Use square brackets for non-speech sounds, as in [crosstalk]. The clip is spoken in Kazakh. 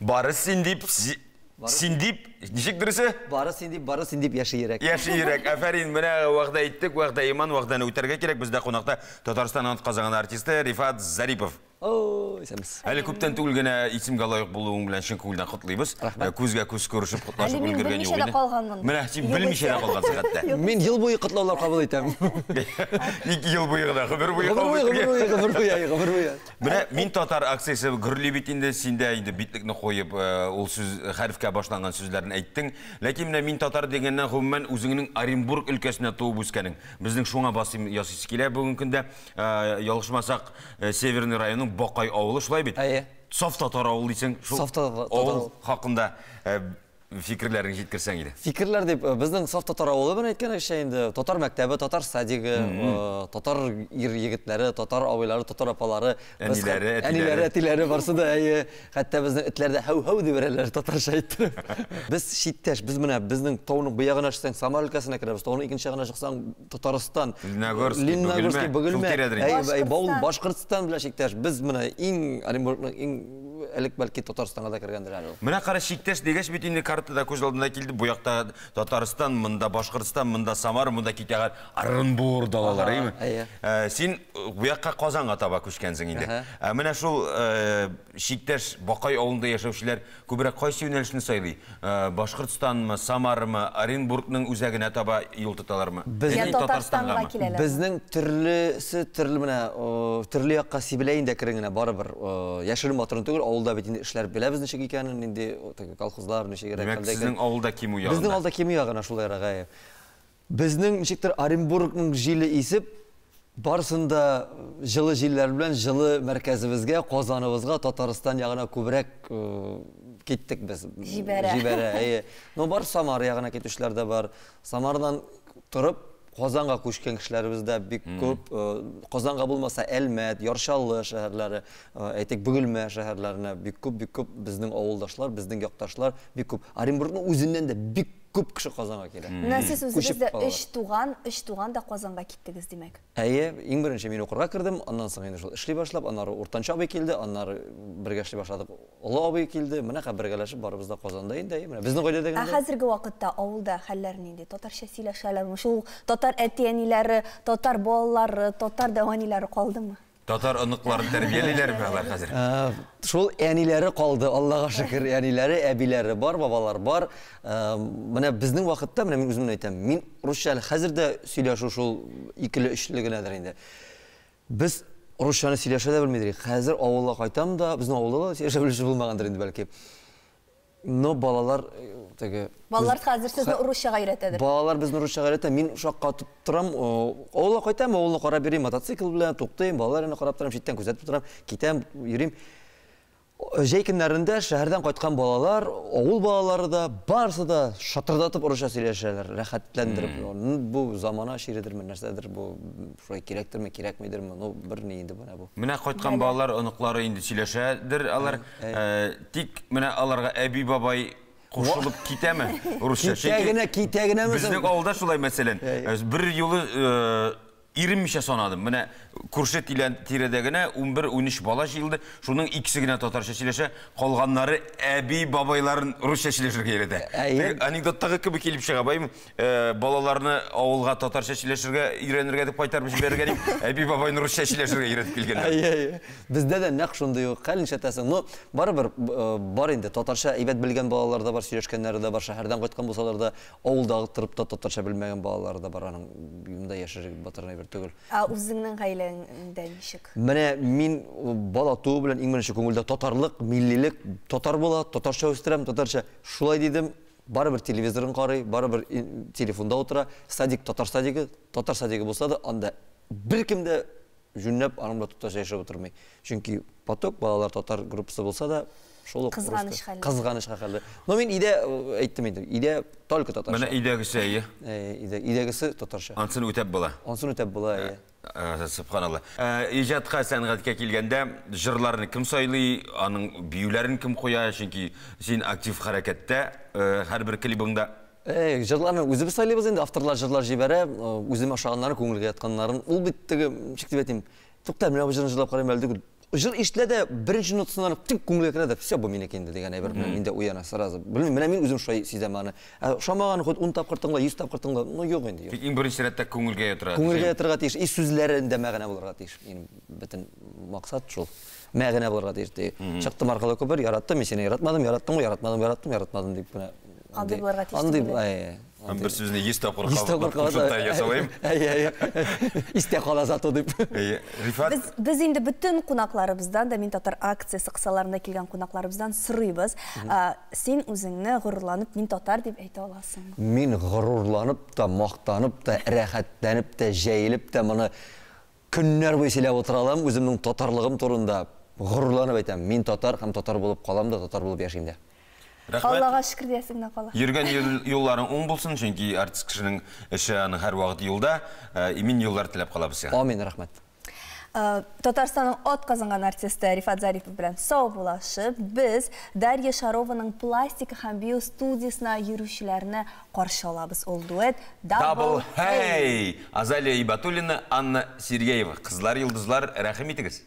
бары синдип синдип ничек дұрысы бары синдип бары синдип яшы ерек Яши ерек афарин мына уағда айттық уағда иман уағданы өтерге керек бізде қонақта татарстан қазаған артисті рифат зарипов әлі көптен түгіл генә қалайық лайык булуың белән чын күңелдән котлыйбыз ә, күзгә күз күрешеп котлашып өлгергән юк иде калганмын менә син белмичә мен ел буе котлаулар кабул итәм бойы ел буе гына гомер буе гомер мин татар акциясы гөрле бит инде син дә қойып битлекне коеп ул сүз хәрефкә ләкин мин татар үзеңнең оренбург өлкәсенә туып безнең шуңа басым килә ә, ә, северный районы боқай ауылы шылай бейді софтатар ауылы дейсен сол ауыл хақында э, фикірлерін жеткірсең дейді фикірлер деп біздің софт татар ауылы бар айтқан енді татар мәктәбі татар садигі татар ер егітлері татар абайлары татар апалары әнилері әнилері әтилері барсы да әйе хәтта біздің итлерді хәу хәу деп әрәләр татарша айттырып [laughs] біз шиттәш біз міне біздің тауның бұяғына шықсаң самар өлкәсіне кіребіз тауның екінші жағына шықсаң татарстан лениногорский бөгелме башқұртстан башқұртстан белән шиктәш біз міне иң әлік бәлкі татарстанға да кіргендір әлі мына қара шектес дегеш бет картада көз алдында келді бұ жақта татарстан мында башқұртстан мында самар мында китеғар орынбор далалары ей ме э, сен бұ жаққа қазанға таба көшкенсің енді э, міне шул э, шектес бақай ауылында яшаушылар көбірек қайсы жөнелішін сайлай башқұртстан ма самар ма оренбургның үзәгіне таба юл тұталар ма татарстанға біздің түрлісі түрлі міне түрлі жаққа сибилейін де кіріңіне барыбір яшырын батырын түгел ауыл ауылда бит инде эшләр беләбез ничек икәнен инде колхозлар ничек Демәк, сезнең авылда ким уя. Безнең авылда ким уя гына шулай рагай. Безнең ничектер Оренбургның җиле исеп барысында жылы җилләр белән жылы мәркәзебезгә, Казаныбызга, Татарстан ягына күбрәк киттек без. Җибәрә. Җибәрә. Но бар Самар ягына китүчеләр дә бар. Самардан торып Қозанға көшкен кішілеріміз де бик көп Қозанға болмаса Әлмәт, Яршалы шәһәрләре, әйтек Бүгілмә шәһәрләренә бик көп бик көп біздің ауылдашлар, біздің яқташылар бик көп. Оренбургның өзінен дә бик көп кіші қазанға келеді мына сіз өзіңізді үш туған үш туған да қазанға кеттіңіз демек әйе ең бірінші мен оқырға кірдім андан соң енді жол ішлей бастап анары ортаншы абай келді анары бірге ішлей башладық ұлы абай келді мінақа біргелешіп барбыз да қазанда енді мына біздің қойда деген қазіргі уақытта ауылда хәлләр нендей татарша сөйләшәләрме шул татар әти әниләре татар балалары татар дәваниләре қалдымы татар ыныкларын тәрбиелейлер ме алар қазір? Э, шул қалды, аллаға шүкір әниләре әбілері бар бабалар бар э, менә біздің вакытта менә мин үзем әйтәм мин русча әле хәзер дә сөйләшү шул икеле өчле генәдер инде без русчаны сөйләшә дә белмидек хәзер авылга да біздің авылда да сөйләшә белүче булмагандыр но балалар теге балалар қазір сізді орысшаға үйретеді балалар бізді орысшаға үйретеді мен ұшаққа тұрам ауылға қайтамын ауылына қарап беремін мотоцикл білен тоқтаймын балалар қарап тұрамын шеттен күзетіп тұрамын кетемін жүремін жейкіндерінде шәһәрдән қайтқан балалар ауыл балалары да барсы да шатырдатып ұрыша сөйлешәләр рәхәтләндіріп бұл замана ширедірме нәрсәдір бұл шулай керектірме керекмейдірме ну бір не енді мына бұл Міне қайтқан балалар ұнықлары енді сөйлешәдір алар э, тик мына аларға әби бабай қушылып кетәме ұрыша китәгіне китәгіне біздің ауылда шулай мәселен бір юлы э, 20 сонадым. Менә Куршет тирәдәгенә 11-13 бала җыелды. Шуның икесе генә татарча сөйләшә, калганнары әби бабайларын русча сөйләшергә өйрәтә. Анекдоттағы кебек келіп чыга байым, ә, балаларны ауылға татарча сөйләшергә өйрәнергә деп кайтарып бергенім, дип, [laughs] әби бабайны русча сөйләшергә келген. килгәннәр. Әйе, әйе. Бездә дә нәкъ шундый ук каленчә тәсен. Ну, барыбер ә, бар енді, татарша әйбәт білген балалар да бар, сөйләшкәннәре де бар, шәһәрдән кайткан булсалар да, авылдагы торып та татарча балалар да бар. Аның юнда яшәргә батырына түгел а өзіңнің гаиләңдә ничек менә мин бала туу белән иң беренче күңелдә татарлык миллилек татар була тотарша үстерәм татарча шулай дидем барыбер телевизорын карый бір телефонда отыра садик тотар садигі, тотар садигі болса да анда бір кімді жүннәп анымда туташ яшәп утырмый чөнки поток балалар татар группысы болса да ошол кызганыч халде кызганычка халде но мен иде э, айттым эми иде только татарча мына идегиси э, ие идегиси татарча ансын үтөп була ансын үтөп була ие э, субханалла ижадка сәнгатькә келгенде жырларны кім сайлый аның биюләрен кім куя чөнки сен актив хәрәкәттә һәрбер клибыңда жырларны үзебез сайлайбыз енді авторлар жырлар жибәрә үзем ашаганнарын көңілге ятканнарын ол бит теге чиктеп әйтим туктар менә бу жырны жырлап карыйм әле жыр естіледі бірінші нотасынан тік көңілге кіреді все бұл менікі енді деген бір менде ояна сразу білмеймін мына мен өзім шай сеземін аны ұшамаған ә, хоть он тапқыртыңла жүз тапқыртыңла ну жоқ енді тек ең бірінші ретте көңілге тұрады көңілге тұрға тиіш и сөздерінде мағына болырға тиіш енді бүтін мақсат жол мағына болырға тиіш шықтым арқалы көпір яраттым мен сені яратмадым яраттың ғой яратмадым яраттым яратмадым деп андай барга тийиштүү андай ай бір сөзіне естіп құр қалып жасалайын есте қала зато деп рифат біз енді бүтін қонақларыбыздан доминатор акциясы қысаларына келген қонақларыбыздан сұрыйбыз сен өзіңні ғұрурланып минтотар деп айта аласың мен ғұрурланып та мақтанып та рахаттанып та жайылып та мұны күннәр бойы сөйлеп отыра аламын өзімнің татарлығым турында ғұрурланып айтамын мен татар һәм татар болып қаламын да татар болып яшаймын рахмет аллаға шүкір десің апала ерген юлларың оң болсын чөнки артист кишинин иши аның һәр вакыт юлда ә, имин юллар тилеп калабыз амин рахмет ә, Татарстанның отказынған артисті Рифат Зарипов білен сау болашып, біз Дарья Шарованың пластика һәм био студиясына ерушілеріні қаршы алабыз. Ол дуэт «Дабл Hey! Азалия Ибатулина, Анна Сергеева. Қызлар, елдызлар, рәхім етіңіз.